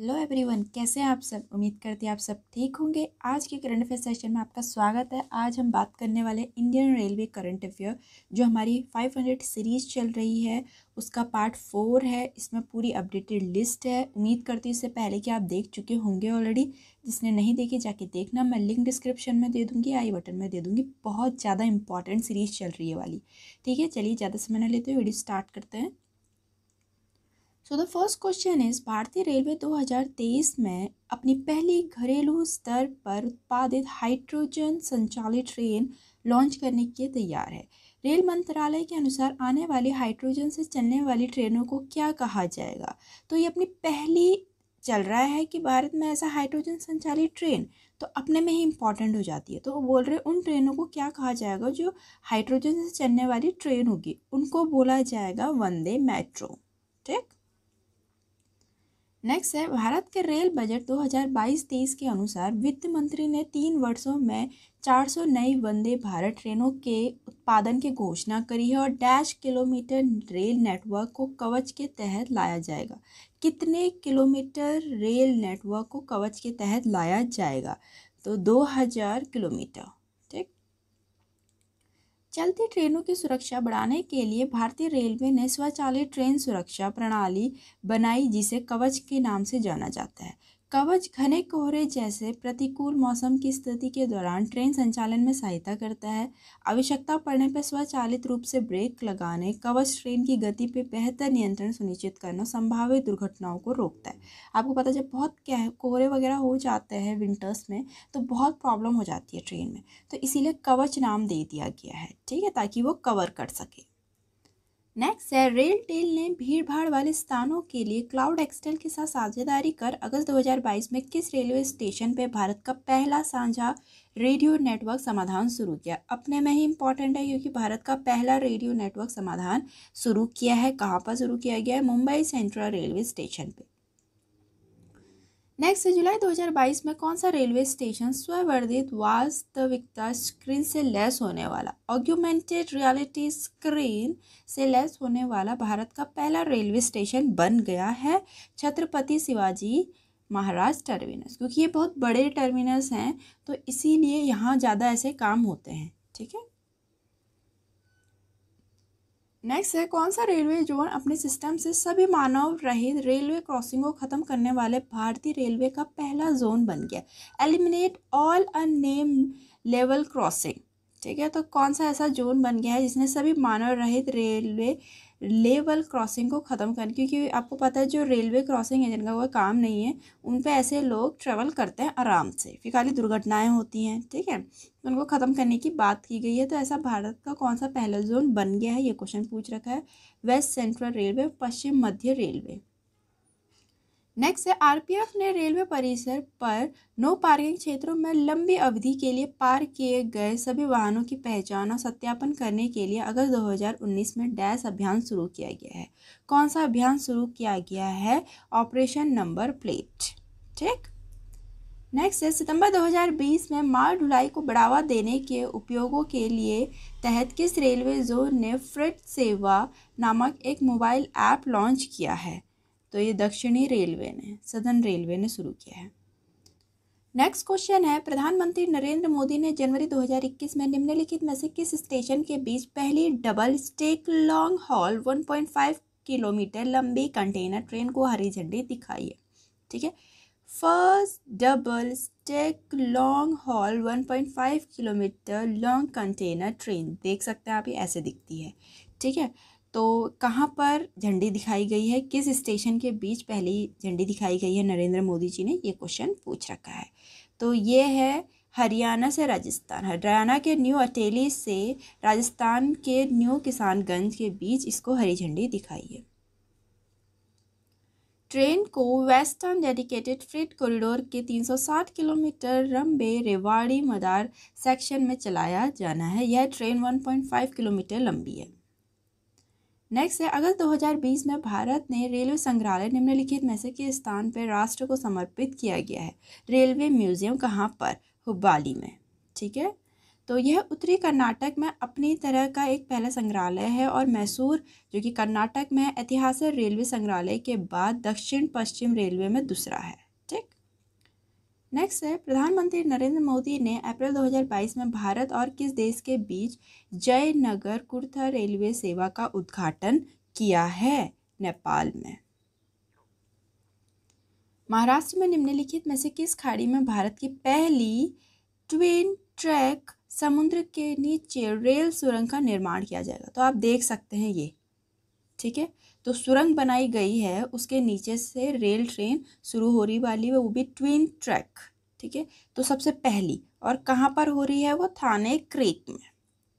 hello everyone कैसे हैं आप सब उम्मीद करते हैं आप सब ठीक होंगे आज के करंट अफेयर सेशन में आपका स्वागत है आज हम बात करने वाले इंडियन रेलवे करंट अफेयर जो हमारी 500 सीरीज चल रही है उसका पार्ट फोर है इसमें पूरी अपडेटेड लिस्ट है उम्मीद करती हूँ इससे पहले कि आप देख चुके होंगे ऑलरेडी जिसने नहीं देखी जाके देखना मैं लिंक डिस्क्रिप्शन में दे दूँगी आई बटन में दे दूँगी बहुत ज़्यादा इंपॉर्टेंट सीरीज चल रही है वाली ठीक है चलिए ज़्यादा समय न लेते हुए वीडियो स्टार्ट करते हैं so the first question is भारतीय रेलवे 2023 में अपनी पहली घरेलू स्तर पर उत्पादित हाइड्रोजन संचालित ट्रेन लॉन्च करने के लिए तैयार है रेल मंत्रालय के अनुसार आने वाली हाइड्रोजन से चलने वाली ट्रेनों को क्या कहा जाएगा तो ये अपनी पहली चल रहा है कि भारत में ऐसा हाइड्रोजन संचालित ट्रेन तो अपने में ही इम्पॉर्टेंट हो जाती है तो वो बोल रहे उन ट्रेनों को क्या कहा जाएगा जो हाइड्रोजन से चलने वाली ट्रेन होगी उनको बोला जाएगा वंदे मेट्रो ठीक नेक्स्ट है भारत के रेल बजट 2022-23 के अनुसार वित्त मंत्री ने तीन वर्षों में 400 नई वंदे भारत ट्रेनों के उत्पादन की घोषणा करी है और डैश किलोमीटर रेल नेटवर्क को कवच के तहत लाया जाएगा कितने किलोमीटर रेल नेटवर्क को कवच के तहत लाया जाएगा तो 2000 किलोमीटर चलती ट्रेनों की सुरक्षा बढ़ाने के लिए भारतीय रेलवे ने स्वचालित ट्रेन सुरक्षा प्रणाली बनाई जिसे कवच के नाम से जाना जाता है कवच घने कोहरे जैसे प्रतिकूल मौसम की स्थिति के दौरान ट्रेन संचालन में सहायता करता है आवश्यकता पड़ने पर स्वचालित रूप से ब्रेक लगाने कवच ट्रेन की गति पर बेहतर नियंत्रण सुनिश्चित करना संभावित दुर्घटनाओं को रोकता है आपको पता जब बहुत कह कोहरे वगैरह हो जाते हैं विंटर्स में तो बहुत प्रॉब्लम हो जाती है ट्रेन में तो इसीलिए कवच नाम दे दिया गया है ठीक है ताकि वो कवर कर सके नेक्स्ट है रेल टेल ने भीड़ भाड़ वाले स्थानों के लिए क्लाउड एक्सटेल के साथ साझेदारी कर अगस्त 2022 में किस रेलवे स्टेशन पर भारत का पहला साझा रेडियो नेटवर्क समाधान शुरू किया अपने में ही इम्पॉर्टेंट है क्योंकि भारत का पहला रेडियो नेटवर्क समाधान शुरू किया है कहाँ पर शुरू किया गया है मुंबई सेंट्रल रेलवे स्टेशन पर नेक्स्ट है जुलाई 2022 में कौन सा रेलवे स्टेशन स्वर्धित वास्तविकता स्क्रीन से लेस होने वाला ऑग्यूमेंटेड रियलिटी स्क्रीन से लेस होने वाला भारत का पहला रेलवे स्टेशन बन गया है छत्रपति शिवाजी महाराज टर्मिनस क्योंकि ये बहुत बड़े टर्मिनस हैं तो इसीलिए यहाँ ज़्यादा ऐसे काम होते हैं ठीक है नेक्स्ट है कौन सा रेलवे जोन अपने सिस्टम से सभी मानव रहित रेलवे क्रॉसिंग को ख़त्म करने वाले भारतीय रेलवे का पहला जोन बन गया eliminate all a name level crossing ठीक है तो कौन सा ऐसा जोन बन गया है जिसने सभी मानव रहित रेलवे लेवल क्रॉसिंग को ख़त्म करें क्योंकि आपको पता है जो रेलवे क्रॉसिंग है जिनका कोई काम नहीं है उन पर ऐसे लोग ट्रेवल करते हैं आराम से फिर खाली दुर्घटनाएँ होती हैं ठीक है तो उनको ख़त्म करने की बात की गई है तो ऐसा भारत का कौन सा पहला जोन बन गया है ये क्वेश्चन पूछ रखा है वेस्ट सेंट्रल रेलवे पश्चिम मध्य रेलवे नेक्स्ट है आरपीएफ ने रेलवे परिसर पर नो पार्किंग क्षेत्रों में लंबी अवधि के लिए पार्क किए गए सभी वाहनों की पहचान और सत्यापन करने के लिए अगस्त 2019 में डैश अभियान शुरू किया गया है कौन सा अभियान शुरू किया गया है ऑपरेशन नंबर प्लेट ठीक नेक्स्ट है सितंबर 2020 में माल ढुलाई को बढ़ावा देने के उपयोगों के लिए तहत किस रेलवे जोन ने फ्रेट सेवा नामक एक मोबाइल ऐप लॉन्च किया है तो ये दक्षिणी रेलवे ने सदन रेलवे ने शुरू किया है नेक्स्ट क्वेश्चन है प्रधानमंत्री नरेंद्र मोदी ने जनवरी 2021 में निम्नलिखित में से किस स्टेशन के बीच पहली double stack long haul 1.5 kilometre लंबी कंटेनर ट्रेन को हरी झंडी दिखाई है ठीक है first double stack long haul 1.5 kilometre long container train देख सकते हैं आप ये ऐसे दिखती है ठीक है तो कहाँ पर झंडी दिखाई गई है किस स्टेशन के बीच पहली झंडी दिखाई गई है नरेंद्र मोदी जी ने ये क्वेश्चन पूछ रखा है तो ये है हरियाणा से राजस्थान हरियाणा के न्यू अटेली से राजस्थान के न्यू किसानगंज के बीच इसको हरी झंडी दिखाई है ट्रेन को वेस्टर्न डेडिकेटेड फ्रीट कॉरिडोर के 360 किलोमीटर रंबे रेवाड़ी मदार सेक्शन में चलाया जाना है यह ट्रेन 1.5 किलोमीटर लंबी है नेक्स्ट है अगस्त 2020 में भारत ने रेलवे संग्रहालय निम्नलिखित में से किस स्थान पर राष्ट्र को समर्पित किया गया है रेलवे म्यूजियम कहाँ पर हुबाली में ठीक है तो यह उत्तरी कर्नाटक में अपनी तरह का एक पहला संग्रहालय है और मैसूर जो कि कर्नाटक में ऐतिहासिक रेलवे संग्रहालय के बाद दक्षिण पश्चिम रेलवे में दूसरा है नेक्स्ट है प्रधानमंत्री नरेंद्र मोदी ने अप्रैल 2022 में भारत और किस देश के बीच जयनगर कुर्था रेलवे सेवा का उद्घाटन किया है नेपाल में महाराष्ट्र में निम्नलिखित में से किस खाड़ी में भारत की पहली ट्विन ट्रैक समुद्र के नीचे रेल सुरंग का निर्माण किया जाएगा तो आप देख सकते हैं ये ठीक है तो सुरंग बनाई गई है उसके नीचे से रेल ट्रेन शुरू हो रही वाली है वो भी ट्विन ट्रैक ठीक है तो सबसे पहली और कहाँ पर हो रही है वो थाने क्रेक में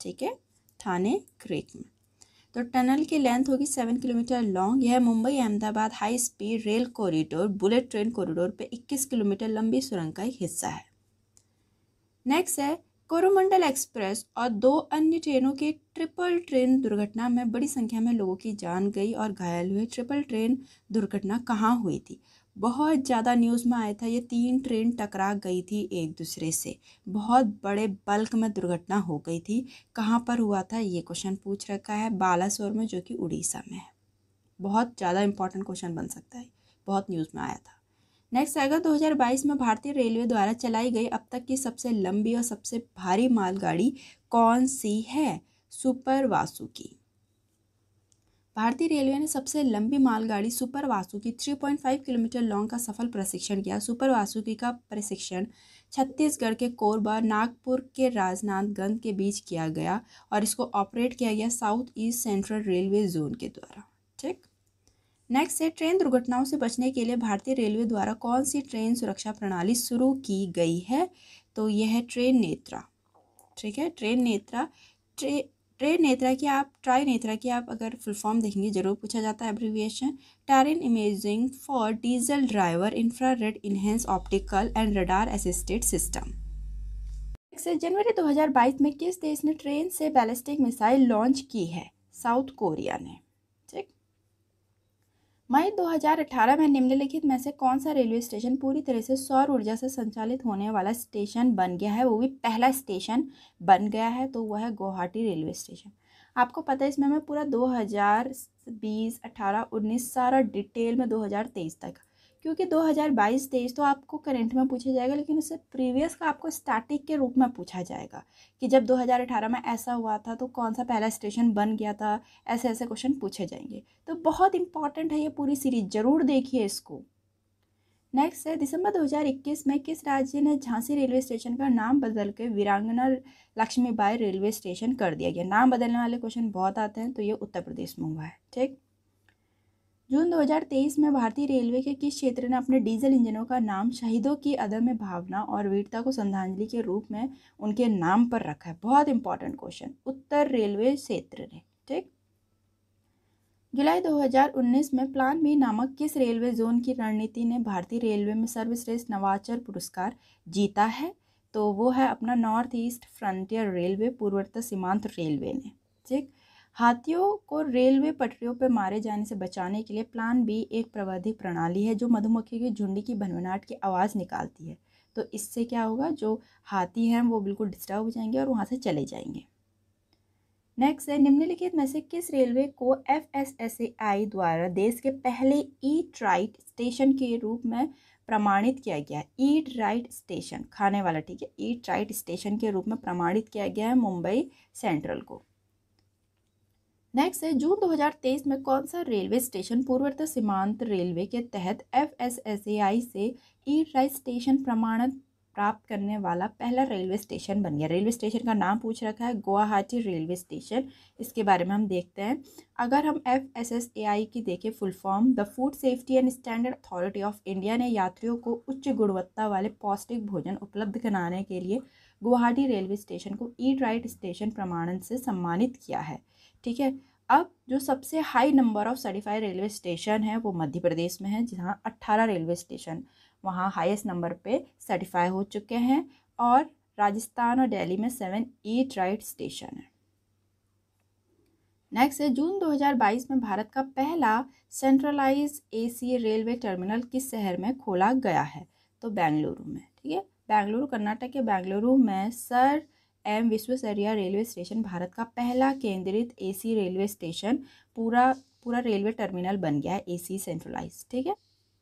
ठीक है थाने क्रेक में तो टनल की लेंथ होगी सेवन किलोमीटर लॉन्ग यह Mumbai Ahmedabad high speed rail corridor bullet train corridor पे 21 किलोमीटर लंबी सुरंग का एक हिस्सा है नेक्स्ट है कोरोमंडल एक्सप्रेस और दो अन्य ट्रेनों के ट्रिपल ट्रेन दुर्घटना में बड़ी संख्या में लोगों की जान गई और घायल हुए ट्रिपल ट्रेन दुर्घटना कहाँ हुई थी बहुत ज़्यादा न्यूज़ में आया था ये तीन ट्रेन टकरा गई थी एक दूसरे से बहुत बड़े बल्क में दुर्घटना हो गई थी कहाँ पर हुआ था ये क्वेश्चन पूछ रखा है बालासोर में जो कि उड़ीसा में है बहुत ज़्यादा इंपॉर्टेंट क्वेश्चन बन सकता है बहुत न्यूज़ में आया था नेक्स्ट आएगा 2022 में भारतीय रेलवे द्वारा चलाई गई अब तक की सबसे लंबी और सबसे भारी मालगाड़ी कौन सी है सुपर वासु की भारतीय रेलवे ने सबसे लंबी मालगाड़ी सुपर वासु की 3.5 किलोमीटर लॉन्ग का सफल प्रशिक्षण किया सुपर वासुकी का प्रशिक्षण छत्तीसगढ़ के कोरबा नागपुर के राजनांदगंज के बीच किया गया और इसको ऑपरेट किया गया south east central railway zone के द्वारा ठीक नेक्स्ट है ट्रेन दुर्घटनाओं से बचने के लिए भारतीय रेलवे द्वारा कौन सी ट्रेन सुरक्षा प्रणाली शुरू की गई है तो यह है ट्रेन नेत्रा ठीक है ट्रेन नेत्रा ट्रे ट्रेन नेत्रा की आप ट्राई नेत्रा की आप अगर फुल फॉर्म देखेंगे जरूर पूछा जाता है abbreviation terrain imaging for diesel driver red enhance optical and radar assisted system से जनवरी 2022 में किस देश ने ट्रेन से बैलिस्टिक मिसाइल लॉन्च की है साउथ कोरिया ने मई 2018 में निम्नलिखित में से कौन सा रेलवे स्टेशन पूरी तरह से सौर ऊर्जा से संचालित होने वाला स्टेशन बन गया है वो भी पहला स्टेशन बन गया है तो वह है गुवाहाटी रेलवे स्टेशन आपको पता है इसमें मैं पूरा 2020, 18, 19 सारा डिटेल में 2023 तक क्योंकि 2022-23 तो आपको करंट में पूछा जाएगा लेकिन उससे प्रीवियस का आपको स्टैटिक के रूप में पूछा जाएगा कि जब 2018 में ऐसा हुआ था तो कौन सा पहला स्टेशन बन गया था ऐसे ऐसे क्वेश्चन पूछे जाएंगे तो बहुत इंपॉर्टेंट है ये पूरी सीरीज ज़रूर देखिए इसको नेक्स्ट है दिसंबर 2021 में किस राज्य ने झांसी रेलवे स्टेशन का नाम बदल के वीरांगना लक्ष्मीबाई रेलवे स्टेशन कर दिया गया नाम बदलने वाले क्वेश्चन बहुत आते हैं तो ये उत्तर प्रदेश में हुआ है ठीक जून 2023 में भारतीय रेलवे के किस क्षेत्र ने अपने डीजल इंजनों का नाम शहीदों की अदम्य भावना और वीरता को श्रद्धांजलि के रूप में उनके नाम पर रखा है बहुत इंपॉर्टेंट क्वेश्चन उत्तर रेलवे क्षेत्र ने ठीक जुलाई 2019 में प्लान बी नामक किस रेलवे जोन की रणनीति ने भारतीय रेलवे में सर्वश्रेष्ठ नवाचार पुरस्कार जीता है तो वो है अपना नॉर्थ ईस्ट फ्रंटियर रेलवे पूर्वोत्तर सीमांत रेलवे ने ठीक हाथियों को रेलवे पटरियों पर मारे जाने से बचाने के लिए प्लान बी एक प्रवर्धिक प्रणाली है जो मधुमक्खी की झुंडी की भनवनाट की आवाज़ निकालती है तो इससे क्या होगा जो हाथी हैं वो बिल्कुल डिस्टर्ब हो जाएंगे और वहाँ से चले जाएंगे नेक्स्ट है निम्नलिखित में से किस रेलवे को F S S A I द्वारा देश के पहले ई ट्राइट स्टेशन के रूप में प्रमाणित किया गया है ईट राइट स्टेशन खाने वाला ठीक है ईट राइट स्टेशन के रूप में प्रमाणित किया गया है मुंबई सेंट्रल को नेक्स्ट है जून 2023 में कौन सा रेलवे स्टेशन पूर्वोत्तर सीमांत रेलवे के तहत एफ से ई राइस स्टेशन प्रमाणन प्राप्त करने वाला पहला रेलवे स्टेशन बन गया रेलवे स्टेशन का नाम पूछ रखा है गुवाहाटी रेलवे स्टेशन इसके बारे में हम देखते हैं अगर हम F S S A I की देखें full form the food safety and standard authority of India ने यात्रियों को उच्च गुणवत्ता वाले पौष्टिक भोजन उपलब्ध कराने के लिए गुवाहाटी रेलवे स्टेशन को ईट राइट स्टेशन प्रमाणन से सम्मानित किया है ठीक है अब जो सबसे high number of certified railway station है वो मध्य प्रदेश में है जहाँ अट्ठारह रेलवे स्टेशन वहाँ हाईएस्ट नंबर पे सर्टिफाई हो चुके हैं और राजस्थान और दिल्ली में सेवन एट राइट स्टेशन है नेक्स्ट है जून 2022 में भारत का पहला सेंट्रलाइज एसी रेलवे टर्मिनल किस शहर में खोला गया है तो बेंगलुरु में ठीक है बेंगलुरु कर्नाटक के बेंगलुरु में sir M Visvesvaraya railway station Bharat का पहला केंद्रित एसी रेलवे स्टेशन पूरा पूरा रेलवे टर्मिनल बन गया है एसी सेंट्रलाइज ठीक है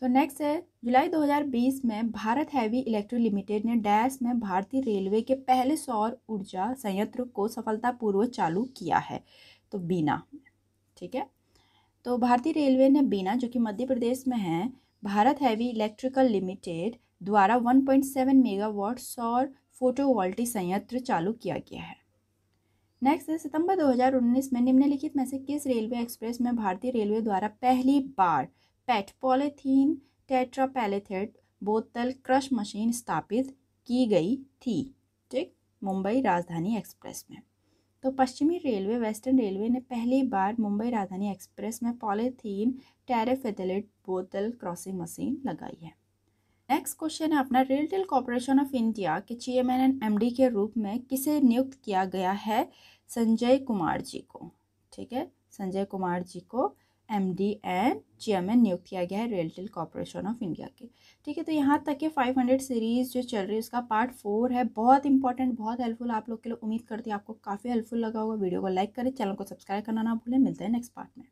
सो so नेक्स्ट है जुलाई 2020 में भारत हैवी इलेक्ट्रिक लिमिटेड ने डैश में भारतीय रेलवे के पहले सौर ऊर्जा संयंत्र को सफलतापूर्वक चालू किया है तो बीना ठीक है तो भारतीय रेलवे ने बीना जो कि मध्य प्रदेश में है भारत हैवी इलेक्ट्रिकल लिमिटेड द्वारा 1.7 मेगावाट सौर वॉल्टी संयंत्र चालू किया गया है नेक्स्ट है सितंबर 2019 में निम्नलिखित में से किस रेलवे एक्सप्रेस में भारतीय रेलवे द्वारा पहली बार पेट पॉलीथीन टेट्रा बोतल क्रश मशीन स्थापित की गई थी ठीक मुंबई राजधानी एक्सप्रेस में तो पश्चिमी रेलवे वेस्टर्न रेलवे ने पहली बार मुंबई राजधानी एक्सप्रेस में पॉलीथीन टेरेफेथेलेट बोतल क्रॉसिंग मशीन लगाई है नेक्स्ट क्वेश्चन है अपना रेलटेल कॉरपोरेशन ऑफ इंडिया के चेयरमैन एंड एमडी के रूप में किसे नियुक्त किया गया है संजय कुमार जी को ठीक है संजय कुमार जी को एम डी एंड चेयरमैन नियुक्त किया गया है रेलटेल कॉरपोरेशन ऑफ इंडिया के ठीक है तो यहाँ तक के 500 सीरीज़ जो चल रही है उसका पार्ट फोर है बहुत इंपॉर्टेंट बहुत हेल्पफुल आप लोग के लिए उम्मीद करती है आपको काफ़ी हेल्पफुल लगा होगा वीडियो को लाइक करें चैनल को सब्सक्राइब करना ना भूलें मिलते हैं नेक्स्ट पार्ट में